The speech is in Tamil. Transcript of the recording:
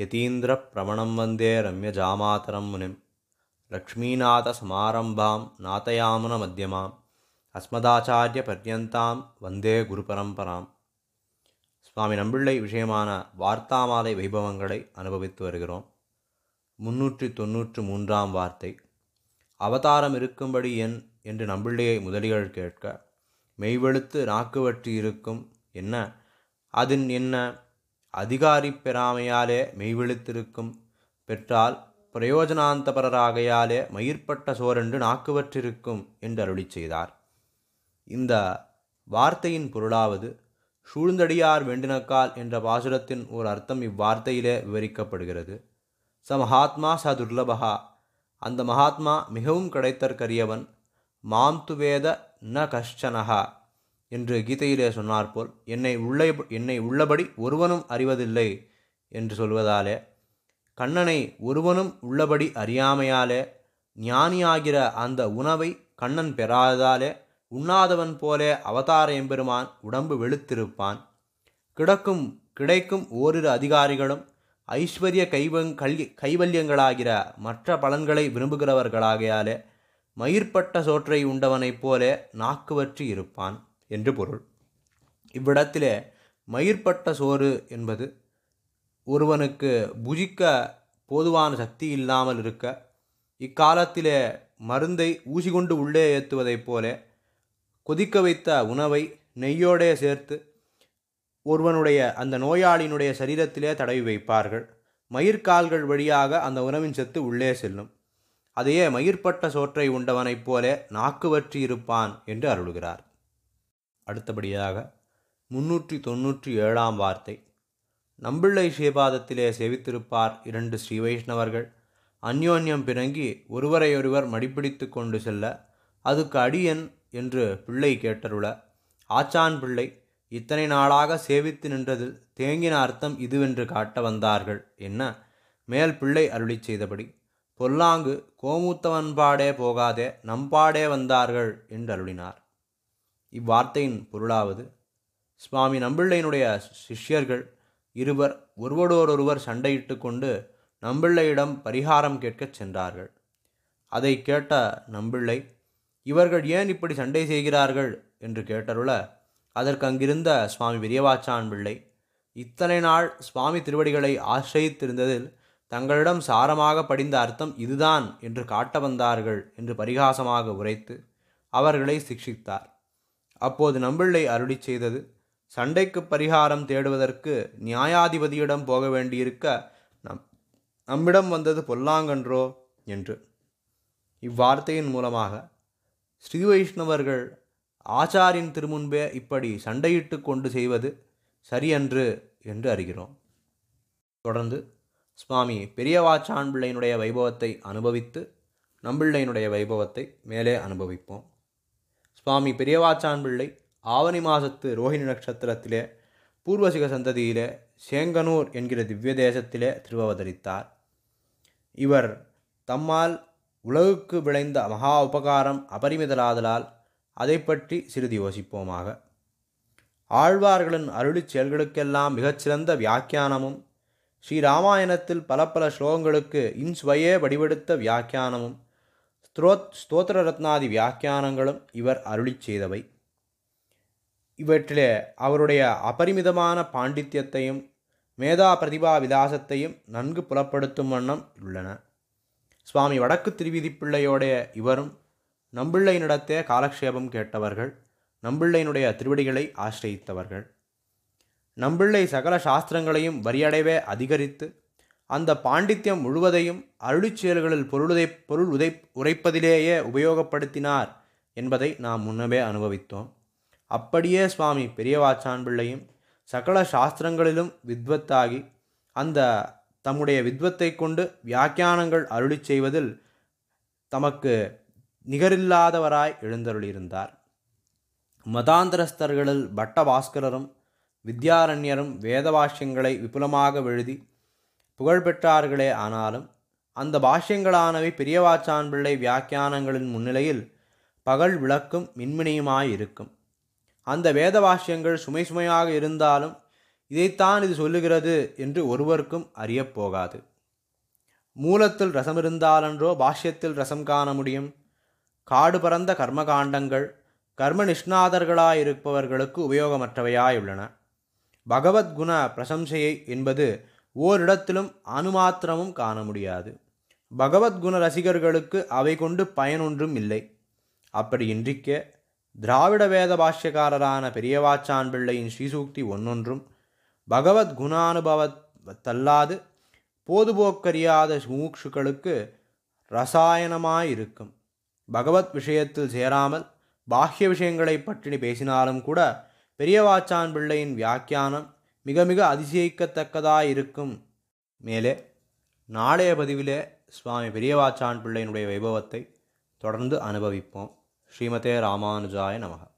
யதீந்திர பிரமணம் வந்தே ரம்யஜாமாத்தரம் முனிம் லக்ஷ்மிநாத சமாரம்பாம் நாத்தயாமுன மத்தியமாம் அஸ்மதாச்சாரிய பர்யந்தாம் வந்தே குருபரம்பராம் சுவாமி நம்பிள்ளை விஷயமான வார்த்தாமாலை வைபவங்களை அனுபவித்து வருகிறோம் முன்னூற்றி தொன்னூற்று மூன்றாம் வார்த்தை அவதாரம் இருக்கும்படி என் என்று நம்பிள்ளையை முதலிகள் கேட்க மெய்வெழுத்து நாக்குவற்றி இருக்கும் என்ன அதன் என்ன அதிகாரி பெறாமையாலே மெய்விழித்திருக்கும் பெற்றால் பிரயோஜனாந்தபரராகையாலே மயிர்பட்ட சோரென்று நாக்குவற்றிருக்கும் என்று அருளி செய்தார் இந்த வார்த்தையின் பொருளாவது சூழ்ந்தடியார் வேண்டினக்கால் என்ற பாசுரத்தின் ஓர் அர்த்தம் இவ்வார்த்தையிலே விவரிக்கப்படுகிறது ச மகாத்மா ச துர்லபகா அந்த மகாத்மா மிகவும் கிடைத்தற்கரியவன் மாம்துவேத ந கஷ்டனகா என்று கீதையிலே சொன்னார் போல் என்னை உள்ளே என்னை உள்ளபடி ஒருவனும் அறிவதில்லை என்று சொல்வதாலே கண்ணனை ஒருவனும் உள்ளபடி அறியாமையாலே ஞானியாகிற அந்த உணவை கண்ணன் பெறாததாலே உண்ணாதவன் போலே அவதார எம்பெருமான் உடம்பு வெளுத்திருப்பான் கிடக்கும் கிடைக்கும் ஓரிரு அதிகாரிகளும் ஐஸ்வர்ய கைவங் கல் கைவல்யங்களாகிற மற்ற பலன்களை விரும்புகிறவர்களாகையாலே மயிர்பட்ட சோற்றை உண்டவனைப் போலே நாக்குவற்றி இருப்பான் என்று பொருள் இவ்விடத்திலே மயிர்பட்ட சோறு என்பது ஒருவனுக்கு புஜிக்க போதுவான சக்தி இல்லாமல் இருக்க இக்காலத்திலே மருந்தை ஊசி கொண்டு உள்ளே ஏற்றுவதைப் போல கொதிக்க வைத்த உணவை நெய்யோடே சேர்த்து ஒருவனுடைய அந்த நோயாளியினுடைய சரீரத்திலே தடவி வைப்பார்கள் மயிர்கால்கள் வழியாக அந்த உணவின் சத்து உள்ளே செல்லும் அதையே மயிர்பட்ட சோற்றை உண்டவனைப் போல நாக்கு வற்றி இருப்பான் என்று அருள்கிறார் அடுத்தபடியாக முன்னூற்றி தொன்னூற்றி ஏழாம் வார்த்தை நம்பிள்ளை ஸ்ரீபாதத்திலே செவித்திருப்பார் இரண்டு ஸ்ரீ வைஷ்ணவர்கள் அந்யோன்யம் பிறங்கி ஒருவரையொருவர் மடிப்பிடித்து கொண்டு செல்ல அதுக்கு அடியன் என்று பிள்ளை கேட்டருள ஆச்சான் பிள்ளை இத்தனை நாளாக சேவித்து நின்றதில் தேங்கின அர்த்தம் இதுவென்று காட்ட வந்தார்கள் என்ன மேல் பிள்ளை அருளி செய்தபடி பொல்லாங்கு கோமூத்தவன்பாடே போகாதே நம்பாடே வந்தார்கள் என்று அருளினார் இவ்வார்த்தையின் பொருளாவது சுவாமி நம்பிள்ளையினுடைய சிஷ்யர்கள் இருவர் ஒருவரோடொருவர் சண்டையிட்டு கொண்டு நம்பிள்ளையிடம் பரிகாரம் கேட்கச் சென்றார்கள் அதை கேட்ட நம்பிள்ளை இவர்கள் ஏன் இப்படி சண்டை செய்கிறார்கள் என்று கேட்டருள அதற்கு அங்கிருந்த சுவாமி பெரியவாச்சான் பிள்ளை இத்தனை நாள் சுவாமி திருவடிகளை ஆசிரியத்திருந்ததில் தங்களிடம் சாரமாக படிந்த அர்த்தம் இதுதான் என்று காட்ட வந்தார்கள் என்று பரிகாசமாக உரைத்து அவர்களை சிக்ஷித்தார் அப்போது நம்பிள்ளை அருளி செய்தது சண்டைக்கு பரிகாரம் தேடுவதற்கு நியாயாதிபதியிடம் போக வேண்டியிருக்க நம் நம்மிடம் வந்தது பொல்லாங்கன்றோ என்று இவ்வார்த்தையின் மூலமாக ஸ்ரீ வைஷ்ணவர்கள் ஆச்சாரின் திருமுன்பே இப்படி சண்டையிட்டு கொண்டு செய்வது சரியன்று என்று அறிகிறோம் தொடர்ந்து சுவாமி பெரியவாச்சான் பிள்ளையினுடைய வைபவத்தை அனுபவித்து நம்பிள்ளையினுடைய வைபவத்தை மேலே அனுபவிப்போம் சுவாமி பெரியவாச்சான் பிள்ளை ஆவணி மாதத்து ரோஹிணி நட்சத்திரத்திலே பூர்வசிக சந்ததியிலே சேங்கனூர் என்கிற திவ்ய தேசத்திலே திருவவதரித்தார் இவர் தம்மால் உலகுக்கு விளைந்த மகா உபகாரம் அபரிமிதலாதலால் அதை பற்றி சிறிது யோசிப்போமாக ஆழ்வார்களின் அருளிச் செயல்களுக்கெல்லாம் மிகச்சிறந்த வியாக்கியானமும் ஸ்ரீராமாயணத்தில் பல பல ஸ்லோகங்களுக்கு இன்ஸ்வையே வடிவெடுத்த வியாக்கியானமும் ஸ்தோத் ஸ்தோத்திர ரத்னாதி வியாக்கியானங்களும் இவர் அருளி செய்தவை இவற்றிலே அவருடைய அபரிமிதமான பாண்டித்யத்தையும் மேதா பிரதிபா விலாசத்தையும் நன்கு புலப்படுத்தும் வண்ணம் உள்ளன சுவாமி வடக்கு திருவிதிப்பிள்ளையோடைய இவரும் நடத்திய காலக்ஷேபம் கேட்டவர்கள் நம்பிள்ளையினுடைய திருவடிகளை ஆசிரியித்தவர்கள் நம்பிள்ளை சகல சாஸ்திரங்களையும் வரியடைவே அதிகரித்து அந்த பாண்டித்யம் முழுவதையும் அருளிச் பொருளுதை பொருள் உதை உரைப்பதிலேயே உபயோகப்படுத்தினார் என்பதை நாம் முன்னமே அனுபவித்தோம் அப்படியே சுவாமி பெரியவாச்சான் பிள்ளையும் சகல சாஸ்திரங்களிலும் வித்வத்தாகி அந்த தம்முடைய வித்வத்தை கொண்டு வியாக்கியானங்கள் அருளி செய்வதில் தமக்கு நிகரில்லாதவராய் எழுந்தருளியிருந்தார் மதாந்திரஸ்தர்களில் பட்டபாஸ்கரரும் வித்யாரண்யரும் வேதவாஷ்யங்களை விபுலமாக எழுதி புகழ் பெற்றார்களே ஆனாலும் அந்த பாஷ்யங்களானவை பெரியவாச்சான் பிள்ளை வியாக்கியானங்களின் முன்னிலையில் பகல் விளக்கும் மின்மினியுமாயிருக்கும் அந்த வேத பாஷ்யங்கள் சுமை சுமையாக இருந்தாலும் இதைத்தான் இது சொல்லுகிறது என்று ஒருவருக்கும் அறியப்போகாது மூலத்தில் ரசம் இருந்தாலன்றோ பாஷ்யத்தில் ரசம் காண முடியும் காடு பறந்த கர்மகாண்டங்கள் கர்ம நிஷ்ணாதர்களாயிருப்பவர்களுக்கு உபயோகமற்றவையாயுள்ளன பகவத்குண பிரசம்சையை என்பது ஓரிடத்திலும் அணுமாத்திரமும் காண முடியாது பகவத்குண ரசிகர்களுக்கு அவை கொண்டு பயனொன்றும் இல்லை அப்படி இன்றிக்க திராவிட வேத பாஷ்யக்காரரான பெரியவாச்சான் பிள்ளையின் ஸ்ரீசூக்தி ஒன்னொன்றும் பகவத் குணானுபவத்தல்லாது போதுபோக்கறியாத மூக்ஷுக்களுக்கு ரசாயனமாயிருக்கும் பகவத் விஷயத்தில் சேராமல் பாஹ்ய விஷயங்களை பற்றி பேசினாலும் கூட பெரியவாச்சான் பிள்ளையின் வியாக்கியானம் மிக மிக அதிசயிக்கத்தக்கதாக இருக்கும் மேலே நாளைய பதிவிலே சுவாமி பெரியவாச்சான் பிள்ளையினுடைய வைபவத்தை தொடர்ந்து அனுபவிப்போம் ஸ்ரீமதே ராமானுஜாய நமக